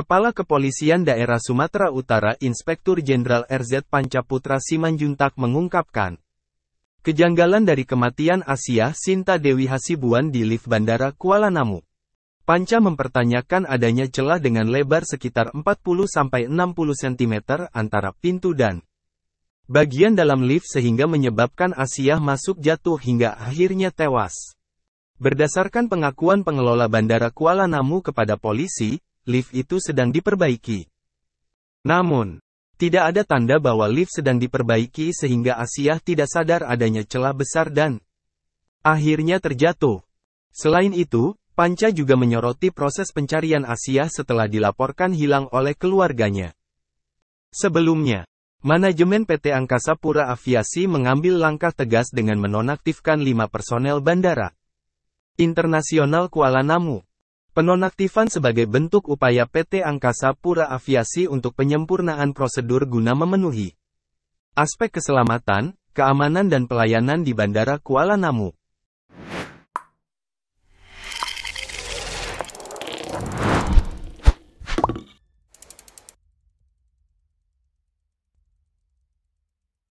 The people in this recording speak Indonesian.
Kepala Kepolisian Daerah Sumatera Utara Inspektur Jenderal RZ Pancaputra Simanjuntak mengungkapkan, kejanggalan dari kematian Asia Sinta Dewi Hasibuan di lift Bandara Kuala Namu. Panca mempertanyakan adanya celah dengan lebar sekitar 40-60 cm antara pintu dan bagian dalam lift sehingga menyebabkan Asia masuk jatuh hingga akhirnya tewas. Berdasarkan pengakuan pengelola Bandara Kuala Namu kepada polisi, lift itu sedang diperbaiki. Namun, tidak ada tanda bahwa lift sedang diperbaiki sehingga Asiah tidak sadar adanya celah besar dan akhirnya terjatuh. Selain itu, Panca juga menyoroti proses pencarian Asiah setelah dilaporkan hilang oleh keluarganya. Sebelumnya, manajemen PT Angkasa Pura Aviasi mengambil langkah tegas dengan menonaktifkan lima personel bandara internasional Kuala Namu. Penonaktifan sebagai bentuk upaya PT Angkasa Pura Aviasi untuk penyempurnaan prosedur guna memenuhi aspek keselamatan, keamanan dan pelayanan di Bandara Kuala Namu.